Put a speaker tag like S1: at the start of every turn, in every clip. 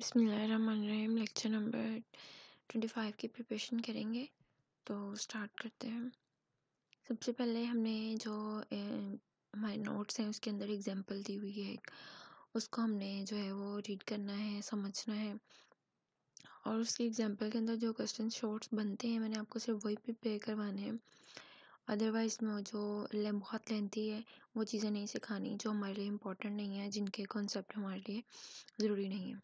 S1: बिसमीम lecture number twenty five की preparation करेंगे तो स्टार्ट करते हैं सबसे पहले हमने जो ए, हमारे नोट्स हैं उसके अंदर एग्जांपल दी हुई है उसको हमने जो है वो रीड करना है समझना है और उसके एग्जांपल के अंदर जो क्वेश्चन शॉर्ट्स बनते हैं मैंने आपको सिर्फ वही प्रिपेयर करवाने हैं अदरवाइज़ में जो ले बहुत लेंथी है वो चीज़ें नहीं सिखानी जो हमारे लिए इम्पोर्टेंट नहीं है जिनके कॉन्सेप्ट हमारे लिए ज़रूरी नहीं है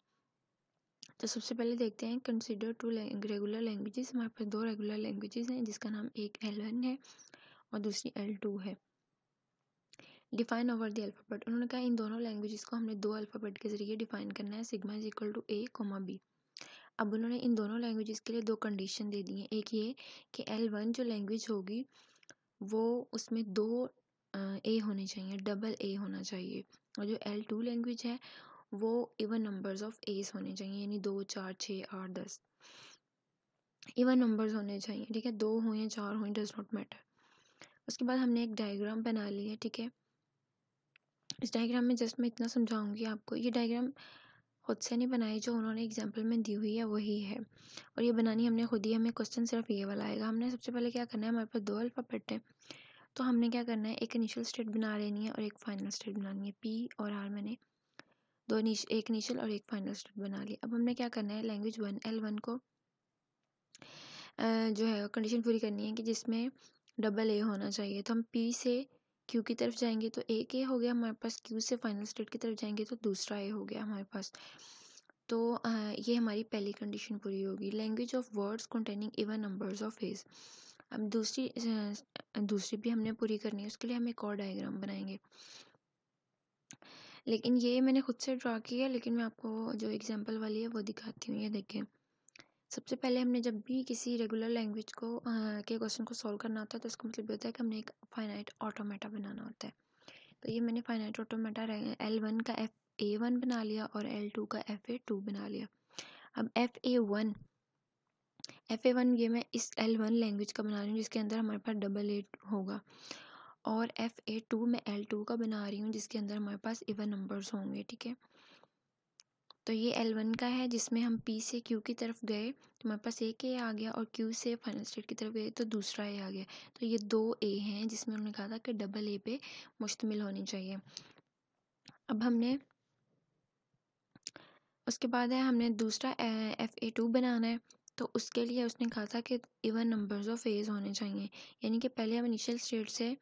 S1: तो सबसे पहले देखते हैं कंसिडर टू रेगुलर लैंग्वेजेस हमारे पास दो रेगुलर लैंग्वेजेस हैं जिसका नाम एक एल वन है और दूसरी एल टू है डिफाइन ओवर द अल्फ़ाबेट उन्होंने कहा इन दोनों लैंग्वेजेस को हमने दो अल्फ़ाबेट के ज़रिए डिफाइन करना है sigma is equal to A comma B अब उन्होंने इन दोनों लैंग्वेजेस के लिए दो कंडीशन दे दी हैं एक ये कि एल वन जो लैंग्वेज होगी वो उसमें दो ए होने चाहिए डबल ए होना चाहिए और जो एल टू लैंग्वेज है वो इवन नंबर्स ऑफ एस होने चाहिए यानी दो चार छः आठ दस इवन नंबर्स होने चाहिए ठीक है दो हों या चार हों डज नॉट मैटर उसके बाद हमने एक डायग्राम बना ली है ठीक है इस डायग्राम में जस्ट मैं इतना समझाऊंगी आपको ये डायग्राम खुद से नहीं बनाई जो उन्होंने एग्जाम्पल में दी हुई है वही है और ये बनानी हमने खुद ही हमें क्वेश्चन सिर्फ ये वाला आएगा हमने सबसे पहले क्या करना है हमारे पास दो अल्फ़ाबेट है तो हमने क्या करना है एक इनिशियल स्टेट बना लेनी है और एक फाइनल स्टेट बनानी है पी और आर मैंने दो निश एक निशल और एक फाइनल स्टेट बना लिया अब हमने क्या करना है लैंग्वेज वन एल वन को जो है कंडीशन पूरी करनी है कि जिसमें डबल ए होना चाहिए तो हम पी से क्यू की तरफ जाएंगे तो एक ए हो गया हमारे पास क्यू से फाइनल स्टेट की तरफ जाएंगे तो दूसरा ए हो गया हमारे पास तो ये हमारी पहली कंडीशन पूरी होगी language of words containing even numbers of A's अब दूसरी दूसरी भी हमने पूरी करनी है उसके लिए हम एक और डायग्राम बनाएंगे लेकिन ये मैंने ख़ुद से ड्रा किया लेकिन मैं आपको जो एग्ज़ाम्पल वाली है वो दिखाती हूँ ये देखें सबसे पहले हमने जब भी किसी रेगुलर लैंग्वेज को आ, के क्वेश्चन को सॉल्व करना होता है तो इसका मतलब ये होता है कि हमने एक फाइनाइट ऑटोमेटा बनाना होता है तो ये मैंने फाइनाइट ऑटोमेटा एल वन का एफ ए वन बना लिया और एल टू का एफ ए टू बना लिया अब F A one F A one ये मैं इस एल वन लैंग्वेज का बना रही हूँ जिसके अंदर हमारे पास डबल एट होगा और एफ़ ए टू मैं एल टू का बना रही हूँ जिसके अंदर हमारे पास इवन नंबर्स होंगे ठीक है तो ये एल वन का है जिसमें हम पी से क्यू की तरफ गए तो हमारे पास एक ए आ गया और क्यू से फाइनल स्टेट की तरफ गए तो दूसरा ए आ गया तो ये दो ए हैं जिसमें उन्होंने कहा था कि डबल ए पे मुश्तमिल होनी चाहिए अब हमने उसके बाद है हमने दूसरा एफ़ ए टू बनाना है तो उसके लिए उसने कहा था कि इवन नंबर्स ऑफ एज होने चाहिए यानी कि पहले हम इनिशियल स्टेट से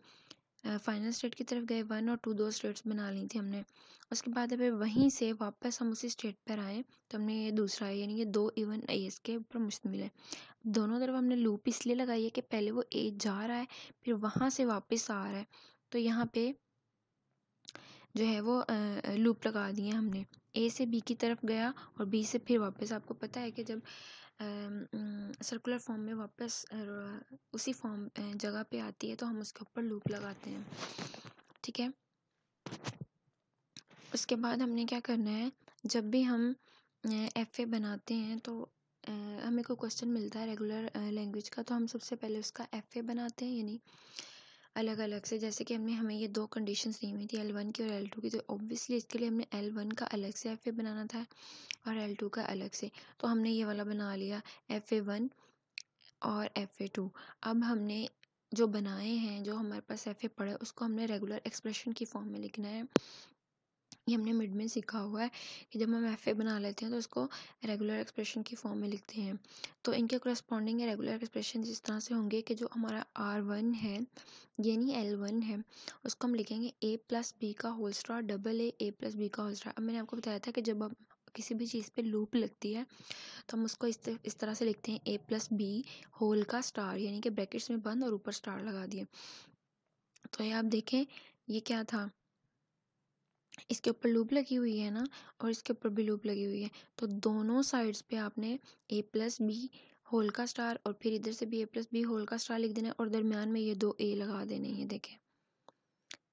S1: फाइनल स्टेट की तरफ गए वन और टू दो स्टेट्स बना ली थी हमने उसके बाद अब वहीं से वापस हम उसी स्टेट पर आए तो हमने ये दूसरा यानी ये दो इवन आई के ऊपर मुश्तमिल है दोनों तरफ हमने लूप इसलिए लगाई है कि पहले वो ए जा रहा है फिर वहाँ से वापस आ रहा है तो यहाँ पे जो है वो लूप लगा दिए हमने ए से बी की तरफ गया और बी से फिर वापस आपको पता है कि जब सर्कुलर फॉर्म में वापस उसी फॉर्म जगह पे आती है तो हम उसके ऊपर लूप लगाते हैं ठीक है उसके बाद हमने क्या करना है जब भी हम एफ ए बनाते हैं तो हमें कोई क्वेश्चन मिलता है रेगुलर लैंग्वेज का तो हम सबसे पहले उसका एफ ए बनाते हैं यानी अलग अलग से जैसे कि हमने हमें ये दो कंडीशंस दी हुई थी एल वन की और एल टू की तो ऑब्वियसली इसके लिए हमने एल वन का अलग से एफ़ ए बनाना था और एल टू का अलग से तो हमने ये वाला बना लिया एफ़ ए वन और एफ़ ए टू अब हमने जो बनाए हैं जो हमारे पास एफ़ ए पड़े उसको हमने रेगुलर एक्सप्रेशन की फॉर्म में लिखना है ये हमने मिड में सीखा हुआ है कि जब हम एफ ए बना लेते हैं तो उसको रेगुलर एक्सप्रेशन की फॉर्म में लिखते हैं तो इनके या रेगुलर एक्सप्रेशन जिस तरह से होंगे कि जो हमारा आर वन है यानी एल वन है उसको हम लिखेंगे ए प्लस बी का whole star double A A plus B का होल स्टार अब मैंने आपको बताया था कि जब हम किसी भी चीज़ पे लूप लगती है तो हम उसको इस तरह से लिखते हैं ए प्लस बी होल का स्टार यानी कि ब्रैकेट्स में बंद और ऊपर स्टार लगा दिए तो ये आप देखें ये क्या था इसके ऊपर लूप लगी हुई है ना और इसके ऊपर भी लूप लगी हुई है तो दोनों साइड्स पे आपने ए प्लस बी होल का स्टार और फिर इधर से भी ए प्लस बी होल का स्टार लिख देना है और दरमियान में ये दो ए लगा देने ये देखें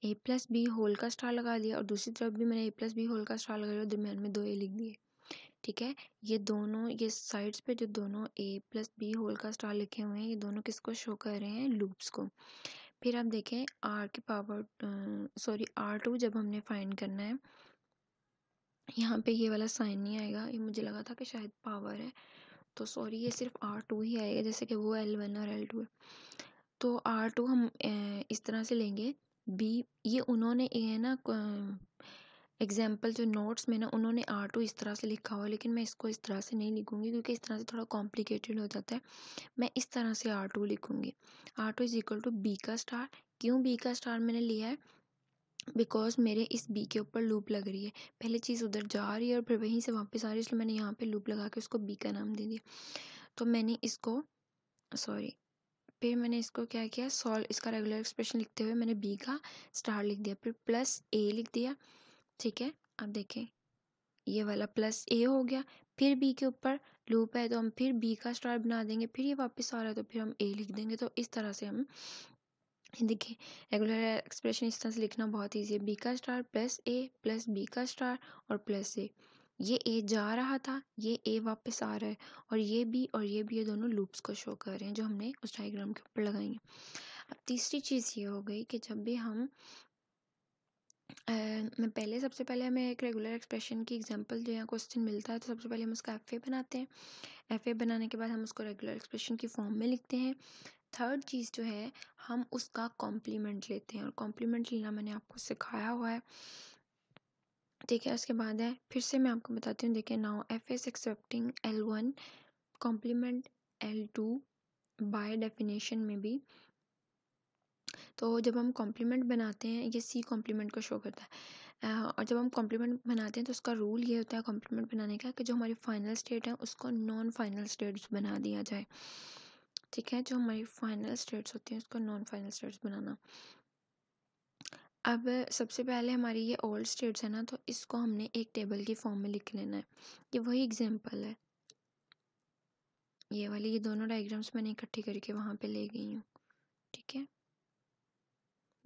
S1: ए प्लस बी होल का स्टार लगा दिया और दूसरी तरफ भी मैंने ए प्लस बी होल का स्टार लगाया और दरमियान में दो ए लिख दिए ठीक है ये दोनों ये साइड्स पे जो दोनों ए प्लस बी होल का स्टार लिखे हुए हैं ये दोनों किसको शो कर रहे हैं लूप्स को फिर आप देखें आर की पावर सॉरी आर टू जब हमने फाइंड करना है यहाँ पे ये वाला साइन नहीं आएगा ये मुझे लगा था कि शायद पावर है तो सॉरी ये सिर्फ आर टू ही आएगा जैसे कि वो एल वन और एल टू है तो आर टू हम इस तरह से लेंगे बी ये उन्होंने ये ना एग्जाम्पल जो नोट्स में ना उन्होंने आर टू इस तरह से लिखा हुआ लेकिन मैं इसको इस तरह से नहीं लिखूंगी क्योंकि इस तरह से थोड़ा कॉम्प्लिकेटेड हो जाता है मैं इस तरह से आर टू लिखूंगी R two is equal to B का स्टार क्यों बी का स्टार मैंने लिया है बिकॉज मेरे इस बी के ऊपर लूप लग रही है पहले चीज़ उधर जा रही है और फिर वहीं से वापस आ रही है इसलिए मैंने यहाँ पे लूप लगा के उसको बी का नाम दे दिया तो मैंने इसको सॉरी फिर मैंने इसको क्या किया सॉल्व इसका रेगुलर एक्सप्रेशन लिखते हुए मैंने बी का स्टार लिख दिया फिर प्लस ए लिख दिया ठीक है अब देखें ये वाला प्लस ए हो गया फिर बी के ऊपर लूप है तो हम फिर बी का स्टार बना देंगे फिर ये वापस आ रहा है तो फिर हम ए लिख देंगे तो इस तरह से हम देखिए रेगुलर एक्सप्रेशन इस तरह से लिखना बहुत ईजी है बी का star plus A plus B का स्टार और प्लस ए ये ए जा रहा था ये ए वापस आ रहा है और ये बी और ये बी ये दोनों लूप्स को शो कर रहे हैं जो हमने उस डायग्राम के ऊपर लगाई हैं अब तीसरी चीज़ ये हो गई कि जब भी हम मैं पहले सबसे पहले हमें एक रेगुलर एक्सप्रेशन की एग्जांपल या क्वेश्चन मिलता है तो सबसे पहले हम उसका एफ ए बनाते हैं एफ ए बनाने के बाद हम उसको रेगुलर एक्सप्रेशन की फॉर्म में लिखते हैं थर्ड चीज़ जो है हम उसका कॉम्प्लीमेंट लेते हैं और कॉम्प्लीमेंट लेना मैंने आपको सिखाया हुआ है ठीक है उसके बाद है फिर से मैं आपको बताती हूँ देखिए now F is accepting L one complement L two by definition में भी तो जब हम कॉम्प्लीमेंट बनाते हैं ये सी कॉम्प्लीमेंट को शो करता है और जब हम कॉम्प्लीमेंट बनाते हैं तो उसका रूल ये होता है कॉम्प्लीमेंट बनाने का कि जो हमारी फाइनल स्टेट है उसको नॉन फाइनल स्टेट्स बना दिया जाए ठीक है जो हमारी फाइनल स्टेट्स होती हैं उसको नॉन फाइनल स्टेट्स बनाना अब सबसे पहले हमारी ये ओल्ड स्टेट्स है ना तो इसको हमने एक टेबल की फॉर्म में लिख लेना है ये वही एग्जाम्पल है ये वाली ये दोनों डायग्राम्स मैंने इकट्ठी करके वहाँ पे ले गई हूँ ठीक है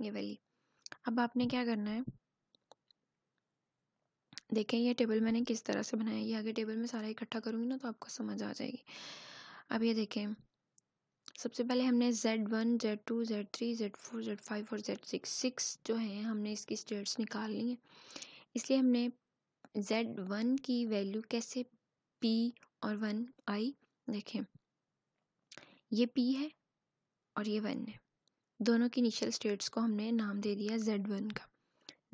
S1: ये वाली अब आपने क्या करना है देखें ये टेबल मैंने किस तरह से बनाया ये आगे टेबल में सारा इकट्ठा करूँगी ना तो आपको समझ आ जाएगी अब ये देखें सबसे पहले हमने Z1, Z2, Z3, Z4, Z5 और Z6 सिक्स जो हैं हमने इसकी स्टेट्स निकाल ली हैं इसलिए हमने Z1 की वैल्यू कैसे P और वन आई देखें ये P है और ये वन है दोनों की इनिशियल स्टेट्स को हमने नाम दे दिया जेड वन का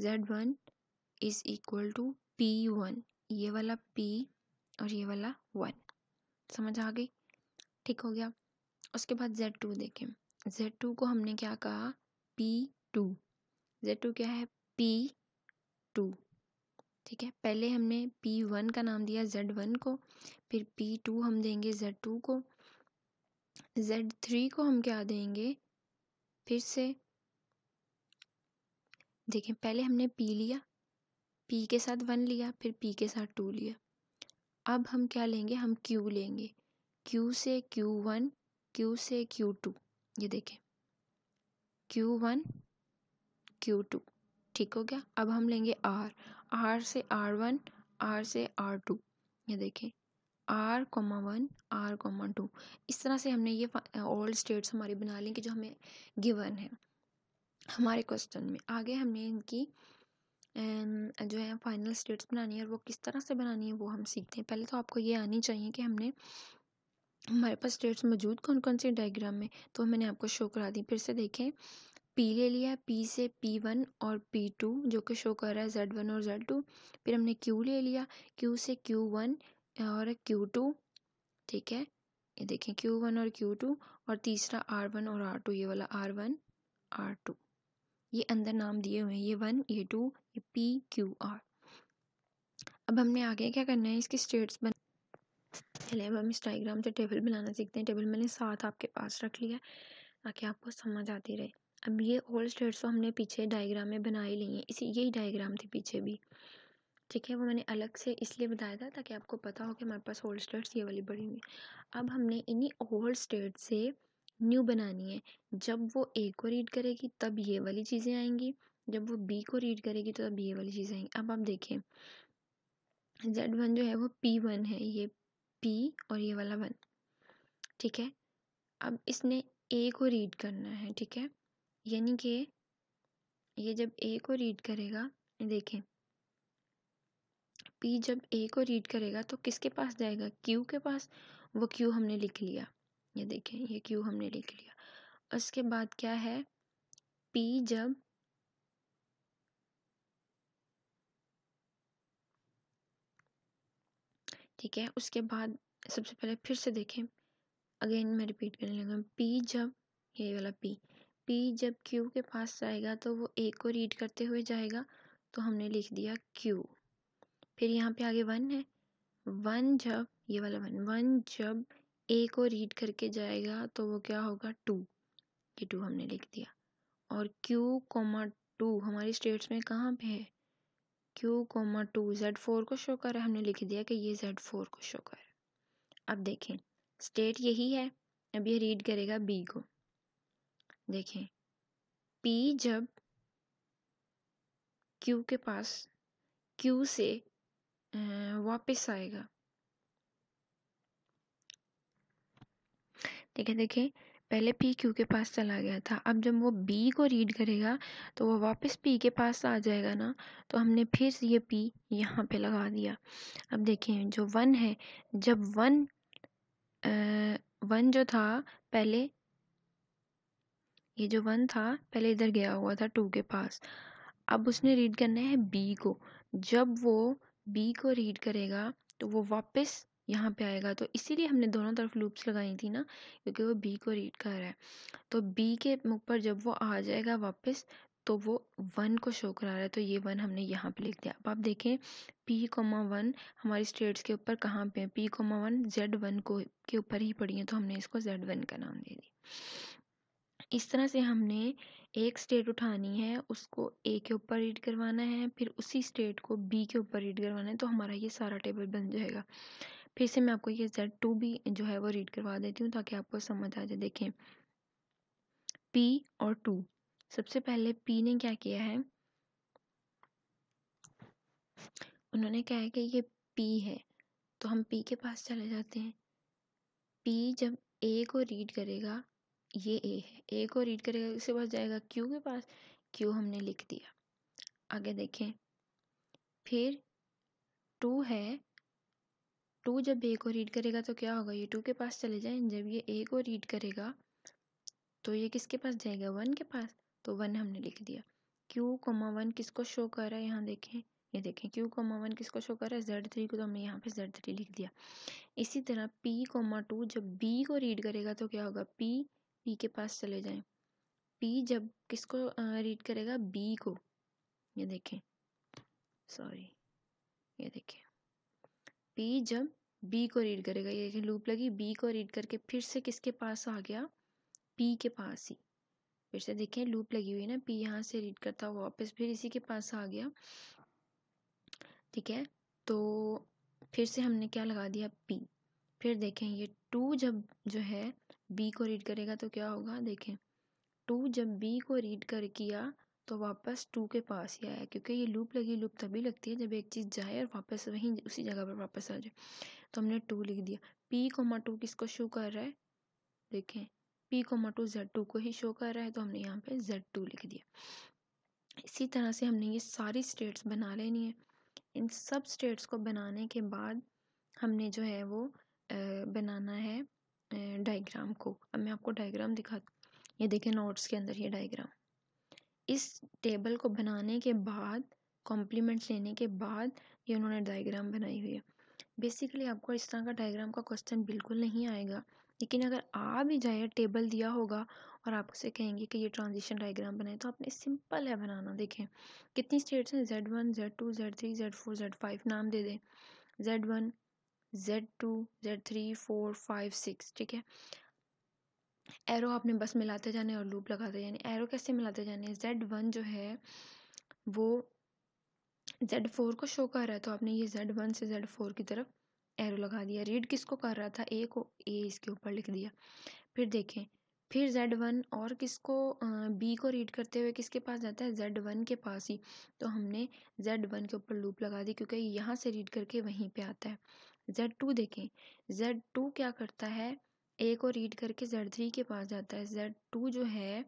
S1: Z one is equal to P one ये वाला पी और ये वाला वन समझ आ गई ठीक हो गया उसके बाद जेड टू देखें जेड टू को हमने क्या कहा पी टू जेड टू क्या है पी टू ठीक है पहले हमने पी वन का नाम दिया जेड वन को फिर पी टू हम देंगे जेड टू को जेड थ्री को हम क्या देंगे फिर से देखें पहले हमने पी लिया पी के साथ वन लिया फिर पी के साथ टू लिया अब हम क्या लेंगे हम क्यू लेंगे क्यू से क्यू वन क्यू से क्यू टू ये देखें क्यू वन क्यू टू ठीक हो गया अब हम लेंगे आर आर से आर वन आर से आर टू ये देखें R comma one R comma two इस तरह से हमने ये ऑल स्टेट्स हमारी बना ली कि जो हमें गिवन है हमारे क्वेश्चन में आगे हमने इनकी जो है फाइनल स्टेट्स बनानी है और वो किस तरह से बनानी है वो हम सीखते हैं पहले तो आपको ये आनी चाहिए कि हमने हमारे पास स्टेट्स मौजूद कौन कौन से डायग्राम में तो मैंने आपको शो करा दी फिर से देखें पी ले लिया पी से पी वन और पी टू जो कि शो कर रहा है जेड वन और जेड टू फिर हमने क्यू ले लिया क्यू से क्यू वन और क्यू टू ठीक है ये देखें क्यू वन और क्यू टू और तीसरा आर वन और आर टू ये वाला आर वन आर टू ये अंदर नाम दिए हुए हैं ये वन ये टू ये पी क्यू आर अब हमने आगे क्या करना है इसके स्टेट्स बन पहले अब हम इस डाइग्राम से टेबल बनाना सीखते हैं टेबल मैंने साथ आपके पास रख लिया ताकि आपको समझ आती रहे अब ये ऑल स्टेट्स तो हमने पीछे डाइग्राम में बना ही ली हैं इसी यही डाइग्राम थी पीछे भी ठीक है वो मैंने अलग से इसलिए बताया था ताकि आपको पता हो कि हमारे पास ओल्ड स्टेट्स ये वाली बड़ी हुई अब हमने इन्हीं ओल्ड स्टेट से न्यू बनानी है जब वो ए को रीड करेगी तब ये वाली चीज़ें आएंगी जब वो बी को रीड करेगी तो तब ये वाली चीज़ें आएंगी अब आप देखें जेड वन जो है वो पी वन है ये पी और ये वाला वन ठीक है अब इसने ए को रीड करना है ठीक है यानी कि ये जब ए को रीड करेगा देखें पी जब ए को रीड करेगा तो किसके पास जाएगा क्यू के पास वो क्यू हमने लिख लिया ये देखें ये क्यू हमने लिख लिया उसके बाद क्या है पी जब ठीक है उसके बाद सबसे पहले फिर से देखें अगेन मैं रिपीट करने लगा पी जब ये वाला पी पी जब क्यू के पास जाएगा तो वो ए को रीड करते हुए जाएगा तो हमने लिख दिया क्यू फिर यहाँ पे आगे वन है वन जब ये वाला वन वन जब ए को रीड करके जाएगा तो वो क्या होगा टू ये टू हमने लिख दिया और क्यू कोमा टू हमारी स्टेट्स में कहाँ पे है Q comma two Z four को शो कर रहा है हमने लिख दिया कि ये जेड फोर को शो कर रहा है अब देखें स्टेट यही है अब ये रीड करेगा बी को देखें पी जब क्यू के पास क्यू से वापस आएगा ठीक है देखिए पहले पी क्यू के पास चला गया था अब जब वो बी को रीड करेगा तो वो वापस पी के पास आ जाएगा ना तो हमने फिर ये पी यहाँ पे लगा दिया अब देखें जो वन है जब वन वन जो था पहले ये जो वन था पहले इधर गया हुआ था टू के पास अब उसने रीड करना है बी को जब वो बी को रीड करेगा तो वो वापस यहाँ पे आएगा तो इसीलिए हमने दोनों तरफ लूप्स लगाई थी ना क्योंकि वो बी को रीड कर रहा है तो बी के मुख पर जब वो आ जाएगा वापस तो वो वन को शो करा रहा है तो ये वन हमने यहाँ पे लिख दिया अब आप देखें पी कोमा वन हमारी स्टेट्स के ऊपर कहाँ पे है P comma one Z one को के ऊपर ही पड़ी है तो हमने इसको जेड वन का नाम दे दिया इस तरह से हमने एक स्टेट उठानी है उसको ए के ऊपर रीड करवाना है फिर उसी स्टेट को बी के ऊपर रीड करवाना है तो हमारा ये सारा टेबल बन जाएगा फिर से मैं आपको ये जेड टू भी जो है वो रीड करवा देती हूँ ताकि आपको समझ आ जाए देखें पी और टू सबसे पहले पी ने क्या किया है उन्होंने कहा है कि ये पी है तो हम पी के पास चले जाते हैं पी जब ए को रीड करेगा ये ए है ए को रीड करेगा इससे पास जाएगा क्यू के पास क्यू हमने लिख दिया आगे देखें फिर टू है टू जब ए को रीड करेगा तो क्या होगा ये टू के पास चले जाए जब ये ए को रीड करेगा तो ये किसके पास जाएगा वन के पास तो वन हमने लिख दिया क्यू कोमा वन किस को शो कर रहा है यहाँ देखें ये देखें क्यू कोमा वन किस को शो कर रहा है जेड थ्री को तो हमने यहाँ पे जेड थ्री लिख दिया इसी तरह पी कोमा टू जब बी को रीड करेगा तो क्या होगा पी पी के पास चले जाएं पी जब किसको रीड करेगा बी को ये देखें सॉरी ये देखें पी जब बी को रीड करेगा ये देखें लूप लगी बी को रीड करके फिर से किसके पास आ गया पी के पास ही फिर से देखें लूप लगी हुई है ना पी यहाँ से रीड करता हुआ वापस फिर इसी के पास आ गया ठीक है तो फिर से हमने क्या लगा दिया पी फिर देखें ये टू जब जो है बी को रीड करेगा तो क्या होगा देखें टू जब बी को रीड कर किया तो वापस टू के पास ही आया क्योंकि ये लूप लगी लूप तभी लगती है जब एक चीज़ जाए और वापस वहीं उसी जगह पर वापस आ जाए तो हमने टू लिख दिया पी कोमा टू किसको शो कर रहा है देखें P comma two Z two को ही शो कर रहा है तो हमने यहाँ पे जेड टू लिख दिया इसी तरह से हमने ये सारी स्टेट्स बना लेनी है इन सब स्टेट्स को बनाने के बाद हमने जो है वो बनाना है डायग्राम को अब मैं आपको डायग्राम दिखा ये देखिए नोट्स के अंदर ये डायग्राम इस टेबल को बनाने के बाद कॉम्प्लीमेंट्स लेने के बाद ये उन्होंने डायग्राम बनाई हुई है बेसिकली आपको इस तरह का डायग्राम का क्वेश्चन बिल्कुल नहीं आएगा लेकिन अगर आ भी जाए टेबल दिया होगा और आपसे कहेंगे कि ये ट्रांजिशन डायग्राम बनाए तो आपने सिंपल है बनाना देखें कितनी स्टेट्स हैं Z one Z two Z three Z four Z five नाम दे दें Z one Z two Z three four five six ठीक है एरो आपने बस मिलाते जाने और लूप लगाते जाने एरो कैसे मिलाते जाने जेड वन जो है वो जेड फोर को शो कर रहा है तो आपने ये जेड वन से जेड फोर की तरफ एरो लगा दिया रीड किसको कर रहा था ए को ए इसके ऊपर लिख दिया फिर देखें फिर जेड वन और किसको बी को रीड करते हुए किसके पास जाता है जेड वन के पास ही तो हमने जेड वन के ऊपर लूप लगा दी क्योंकि यहाँ से रीड करके वहीं पे आता है जेड टू देखें जेड टू क्या करता है ए को रीड करके जेड थ्री के पास जाता है जेड टू जो है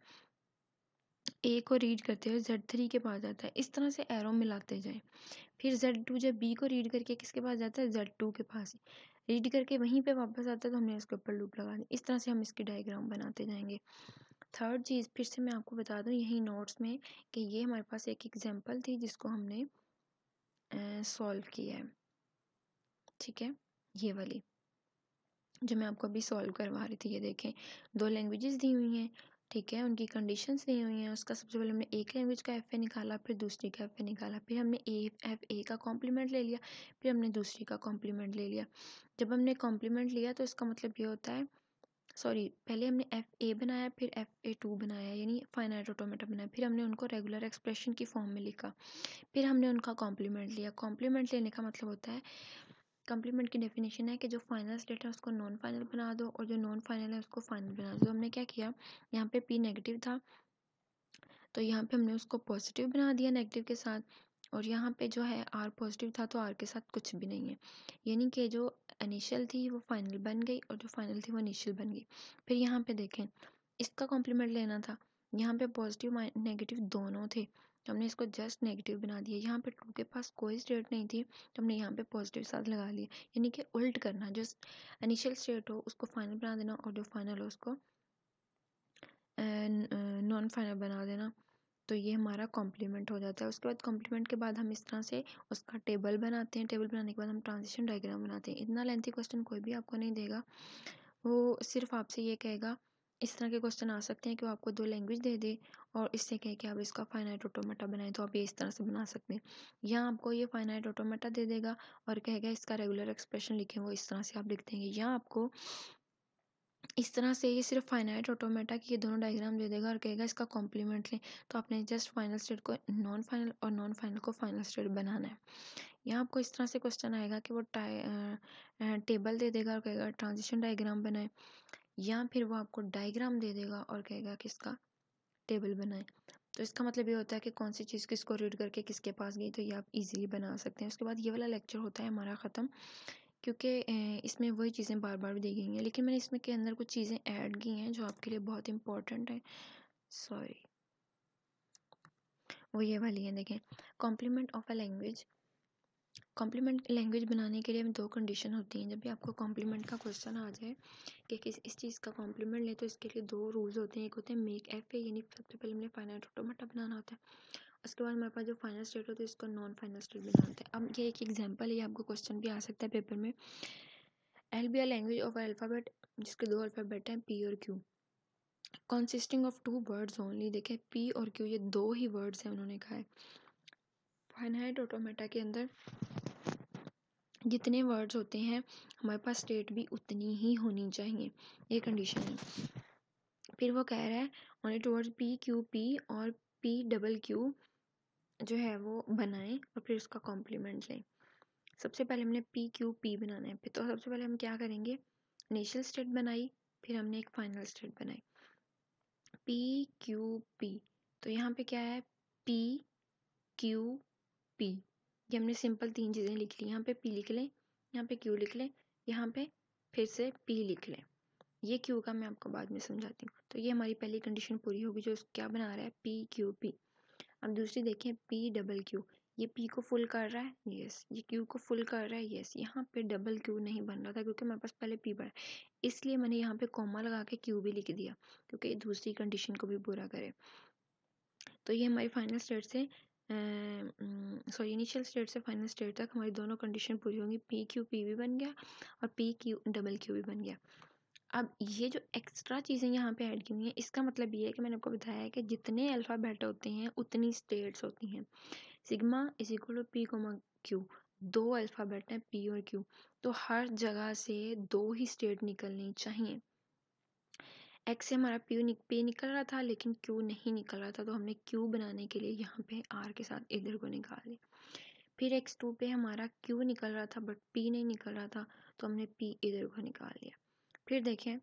S1: ए को रीड करते हुए जेड थ्री के पास जाता है इस तरह से एरो मिलाते जाएं फिर जेड टू जब बी को रीड करके किसके पास जाता है जेड टू के पास रीड करके वहीं पे वापस आता है तो हमने इसके ऊपर लूप लगा दी इस तरह से हम इसकी डायग्राम बनाते जाएंगे थर्ड चीज़ फिर से मैं आपको बता दूं यही नोट्स में कि ये हमारे पास एक एग्जांपल थी जिसको हमने सॉल्व किया है ठीक है ये वाली जो मैं आपको अभी सॉल्व करवा रही थी ये देखें दो लैंग्वेजेस दी हुई हैं ठीक है उनकी कंडीशंस दी हुई हैं उसका सबसे पहले हमने एक लैंग्वेज का एफ ए निकाला फिर दूसरी का एफ ए निकाला फिर हमने ए एफ ए का कॉम्प्लीमेंट ले लिया फिर हमने दूसरी का कॉम्प्लीमेंट ले लिया जब हमने कॉम्प्लीमेंट लिया तो इसका मतलब ये होता है सॉरी पहले हमने एफ ए बनाया फिर एफ ए टू बनाया यानी फाइनाइट ऑटोमेटा बनाया फिर हमने उनको रेगुलर एक्सप्रेशन की फॉर्म में लिखा फिर हमने उनका कॉम्प्लीमेंट लिया कॉम्प्लीमेंट लेने का मतलब होता है कम्प्लीमेंट की डेफिनेशन है कि जो फाइनल स्टेट है उसको नॉन फाइनल बना दो और जो नॉन फाइनल है उसको फाइनल बना दो हमने क्या किया यहाँ पे पी नेगेटिव था तो यहाँ पे हमने उसको पॉजिटिव बना दिया नेगेटिव के साथ और यहाँ पे जो है आर पॉजिटिव था तो आर के साथ कुछ भी नहीं है यानी कि जो इनिशियल थी वो फाइनल बन गई और जो फाइनल थी वो इनिशियल बन गई फिर यहाँ पे देखें इसका कॉम्प्लीमेंट लेना था यहाँ पे पॉजिटिव नेगेटिव दोनों थे हमने इसको जस्ट नेगेटिव बना दिया यहाँ पे टू के पास कोई स्टेट नहीं थी तो हमने यहाँ पे पॉजिटिव साथ लगा लिया यानी कि उल्ट करना जो इनिशियल स्टेट हो उसको फाइनल बना देना और जो फाइनल हो उसको नॉन फाइनल बना देना तो ये हमारा कॉम्प्लीमेंट हो जाता है उसके बाद कॉम्प्लीमेंट के बाद हम इस तरह से उसका टेबल बनाते हैं टेबल बनाने के बाद हम ट्रांजिशन डायग्राम बनाते हैं इतना लेंथी क्वेश्चन कोई भी आपको नहीं देगा वो सिर्फ आपसे ये कहेगा इस तरह के क्वेश्चन आ सकते हैं कि वो आपको दो लैंग्वेज दे दे और इससे कहे कि आप इसका फाइनाइट ऑटोमेटा बनाए तो आप ये इस तरह से बना सकते हैं या आपको ये फाइनाइट ऑटोमेटा दे देगा और कहेगा इसका रेगुलर एक्सप्रेशन लिखें वो इस तरह से आप लिख देंगे या आपको इस तरह से ये सिर्फ फाइनाइट ऑटोमेटा की ये दोनों डायग्राम दे देगा और कहेगा इसका कॉम्प्लीमेंट लें तो आपने जस्ट फाइनल स्टेट को नॉन फाइनल और नॉन फाइनल को फाइनल स्टेट बनाना है यहाँ आपको इस तरह से क्वेश्चन आएगा कि वो टेबल दे देगा और कहेगा ट्रांजिशन डायग्राम बनाए या फिर वो आपको डायग्राम दे देगा और कहेगा कि इसका टेबल बनाए तो इसका मतलब ये होता है कि कौन सी चीज़ किसको रीड करके किसके पास गई तो ये आप इजीली बना सकते हैं उसके बाद ये वाला लेक्चर होता है हमारा ख़त्म क्योंकि इसमें वही चीज़ें बार बार दी गई हैं लेकिन मैंने इसमें के अंदर कुछ चीज़ें ऐड की हैं जो आपके लिए बहुत इंपॉर्टेंट हैं सॉरी वो ये वाली है देखें complement of a language complement language बनाने के लिए दो कंडीशन होती हैं जब भी आपको कॉम्प्लीमेंट का क्वेश्चन आ जाए कि किस इस चीज़ का कॉम्प्लीमेंट ले तो इसके लिए दो रूल्स होते हैं एक होते हैं मेक एफ ए यानी सबसे पहले हमने फाइनल ऑटोमेटा बनाना होता है उसके बाद हमारे पास जो फाइनल स्टेट होता है इसको नॉन फाइनल स्टेट बनाना होता है अब ये एक एग्जाम्पल है आपको क्वेश्चन भी आ सकता है पेपर में L B R language of alphabet जिसके दो अल्फ़ाबेट हैं पी और Q consisting of two words only देखें पी और क्यू ये दो ही वर्ड्स हैं उन्होंने कहा है फाइनाइट ऑटोमेटा के अंदर जितने वर्ड्स होते हैं हमारे पास स्टेट भी उतनी ही होनी चाहिए ये कंडीशन है फिर वो कह रहा है only two words P Q P और पी डबल क्यू जो है वो बनाएं और फिर उसका कॉम्प्लीमेंट लें सबसे पहले हमने पी क्यू पी बनाना है तो सबसे पहले हम क्या करेंगे इनिशियल स्टेट बनाई फिर हमने एक फाइनल स्टेट बनाई पी क्यू पी तो यहाँ पे क्या है पी क्यू पी ये हमने सिंपल तीन चीज़ें लिख ली यहाँ पे पी लिख लें यहाँ पे क्यू लिख लें यहाँ पे फिर से पी लिख लें ये क्यू का मैं आपको बाद में समझाती हूँ तो ये हमारी पहली कंडीशन पूरी होगी जो क्या बना रहा है पी क्यू पी अब दूसरी देखें पी डबल क्यू ये पी को फुल कर रहा है यस ये क्यू को फुल कर रहा है यस यहाँ पे डबल क्यू नहीं बन रहा था क्योंकि मेरे पास पहले पी बना इसलिए मैंने यहाँ पे कॉमा लगा के क्यू भी लिख दिया क्योंकि दूसरी कंडीशन को भी पूरा करे तो ये हमारी फाइनल स्टेट से सॉरी इनिशियल स्टेट से फाइनल स्टेट तक हमारी दोनों कंडीशन पूरी होंगी पी क्यू पी भी बन गया और पी क्यू डबल क्यू भी बन गया अब ये जो एक्स्ट्रा चीज़ें यहाँ पे ऐड की हुई हैं इसका मतलब ये है कि मैंने आपको बताया है कि जितने अल्फ़ाबेट होते हैं उतनी स्टेट्स होती हैं sigma is equal to P comma Q दो अल्फ़ाबेट हैं पी और क्यू तो हर जगह से दो ही स्टेट निकलनी चाहिए एक्स से हमारा प्यू निक पे निकल रहा था लेकिन क्यू नहीं निकल रहा था तो हमने क्यू बनाने के लिए यहाँ पे आर के साथ इधर को निकाल लिया फिर एक्स टू पे हमारा क्यू निकल रहा था बट पी नहीं निकल रहा था तो हमने पी इधर को निकाल लिया फिर देखें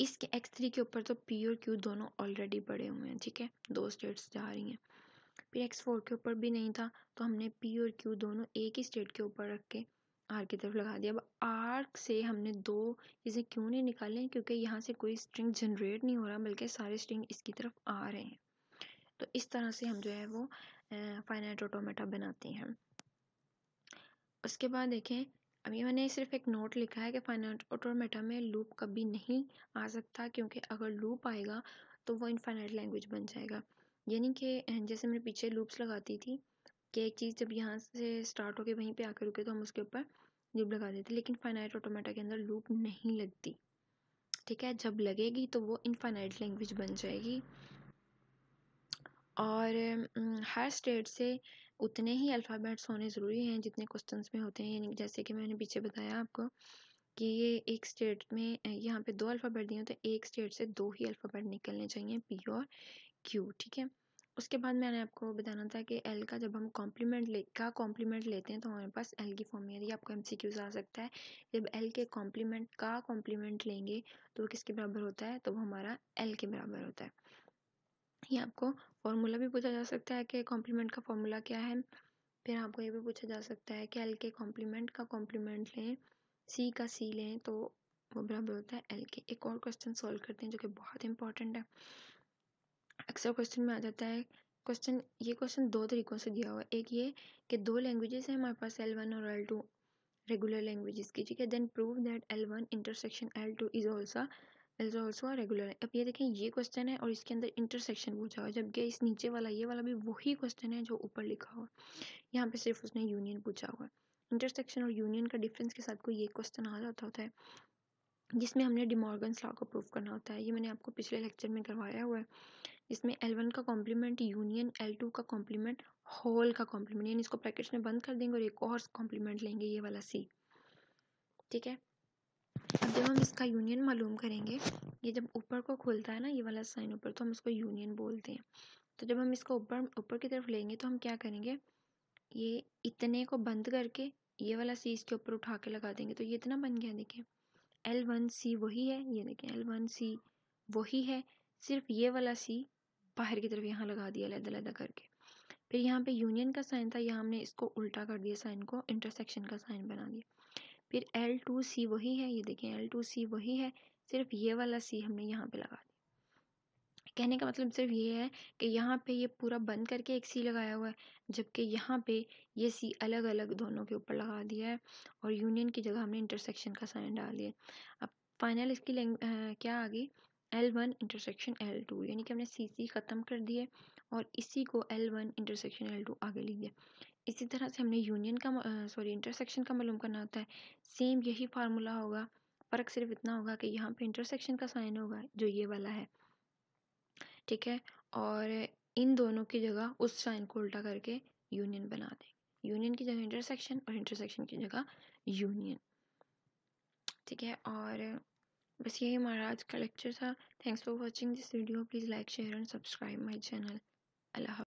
S1: इसके एक्स थ्री के ऊपर तो पी और क्यू दोनों ऑलरेडी बड़े हुए हैं ठीक है दो स्टेट्स जा रही हैं फिर एक्स फोर के ऊपर भी नहीं था तो हमने पी और क्यू दोनों एक ही स्टेट के ऊपर रख के आर की तरफ लगा दिया अब आर्क से हमने दो इसे क्यों नहीं निकाले क्योंकि यहाँ से कोई स्ट्रिंग जनरेट नहीं हो रहा बल्कि सारे स्ट्रिंग इसकी तरफ आ रहे हैं तो इस तरह से हम जो है वो फाइनाइट ऑटोमेटा बनाते हैं उसके बाद देखें अभी मैंने सिर्फ एक नोट लिखा है कि फाइनाइट ऑटोमेटा में लूप कभी नहीं आ सकता क्योंकि अगर लूप आएगा तो वो इनफाइनाइट लैंग्वेज बन जाएगा यानी कि जैसे मैंने पीछे लूप्स लगाती थी कि एक चीज़ जब यहाँ से स्टार्ट होकर वहीं पे आकर रुके तो हम उसके ऊपर लूप लगा देते लेकिन फाइनाइट ऑटोमेटा के अंदर लूप नहीं लगती ठीक है जब लगेगी तो वो इनफाइनाइट लैंग्वेज बन जाएगी और हर स्टेट से उतने ही अल्फ़ाबेट्स होने ज़रूरी हैं जितने क्वेश्चंस में होते हैं यानी जैसे कि मैंने पीछे बताया आपको कि ये एक स्टेट में यहाँ पे दो अल्फ़ाबेट दिए होते हैं तो एक स्टेट से दो ही अल्फ़ाबेट निकलने चाहिए पी और क्यू ठीक है उसके बाद मैंने आपको बताना था कि एल का जब हम कॉम्प्लीमेंट ले का कॉम्प्लीमेंट लेते हैं तो हमारे पास एल की फॉर्म में आपको एम सी क्यूज आ सकता है जब एल के कॉम्प्लीमेंट का कॉम्प्लीमेंट लेंगे तो किसके बराबर होता है तो वो हमारा एल के बराबर होता है ये आपको फॉर्मूला भी पूछा जा सकता है कि कॉम्प्लीमेंट का फॉर्मूला क्या है फिर आपको ये भी पूछा जा सकता है कि एल के कॉम्प्लीमेंट का कॉम्प्लीमेंट लें सी का सी लें तो वो बराबर होता है एल के एक और क्वेश्चन सॉल्व करते हैं जो कि बहुत इंपॉर्टेंट है अक्सर क्वेश्चन में आ जाता है क्वेश्चन ये क्वेश्चन दो तरीक़ों से दिया हुआ है एक ये कि दो लैंग्वेजेस हैं हमारे पास एल वन और एल टू रेगुलर लैंग्वेजेस की ठीक है then prove that L one intersection L two is also is also regular अब ये देखें ये क्वेश्चन है और इसके अंदर इंटरसेक्शन पूछा हुआ जबकि इस नीचे वाला ये वाला भी वही क्वेश्चन है जो ऊपर लिखा हुआ यहाँ पे सिर्फ उसने यूनियन पूछा हुआ इंटरसेक्शन और यूनियन का डिफरेंस के साथ कोई ये क्वेश्चन आ जाता होता है जिसमें हमने डिमॉर्गन लॉ को प्रूव करना होता है ये मैंने आपको पिछले लेक्चर में करवाया हुआ है इसमें एल वन का कॉम्प्लीमेंट यूनियन एल टू का कॉम्प्लीमेंट होल का कॉम्प्लीमेंट यानी इसको ब्रैकेट्स में बंद कर देंगे और एक और कॉम्प्लीमेंट लेंगे ये वाला सी ठीक है अब जब हम इसका यूनियन मालूम करेंगे ये जब ऊपर को खुलता है ना ये वाला साइन ऊपर तो हम इसको यूनियन बोलते हैं तो जब हम इसको ऊपर ऊपर की तरफ लेंगे तो हम क्या करेंगे ये इतने को बंद करके ये वाला सी इसके ऊपर उठा के लगा देंगे तो ये इतना बन गया देखिए एल वन सी वही है ये देखें एल वन सी वही है सिर्फ ये वाला सी बाहर की तरफ यहाँ लगा दिया लहदा लहदा करके फिर यहाँ पे यूनियन का साइन था यहाँ हमने इसको उल्टा कर दिया साइन को इंटरसेक्शन का साइन बना दिया फिर एल टू सी वही है ये देखें एल टू सी वही है सिर्फ ये वाला सी हमने यहाँ पे लगा दिया कहने का मतलब सिर्फ ये है कि यहाँ पे ये पूरा बंद करके एक सी लगाया हुआ है जबकि यहाँ पे ये सी अलग अलग दोनों के ऊपर लगा दिया है और यूनियन की जगह हमने इंटरसेक्शन का साइन डाल दिया अब फाइनल इसकी आ, क्या आ गई L one intersection L two यानी कि हमने सी सी ख़त्म कर दिए और इसी को L one intersection L two आगे लिख दिया इसी तरह से हमने यूनियन का सॉरी इंटरसेक्शन का मालूम करना होता है सेम यही फार्मूला होगा फ़र्क सिर्फ इतना होगा कि यहाँ पे इंटरसेक्शन का साइन होगा जो ये वाला है ठीक है और इन दोनों की जगह उस साइन को उल्टा करके यूनियन बना दें यूनियन की जगह इंटरसेक्शन और इंटरसेक्शन की जगह यूनियन ठीक है और बस यही हमारा आज का लेक्चर था thanks for watching this video please like share and subscribe my channel Allah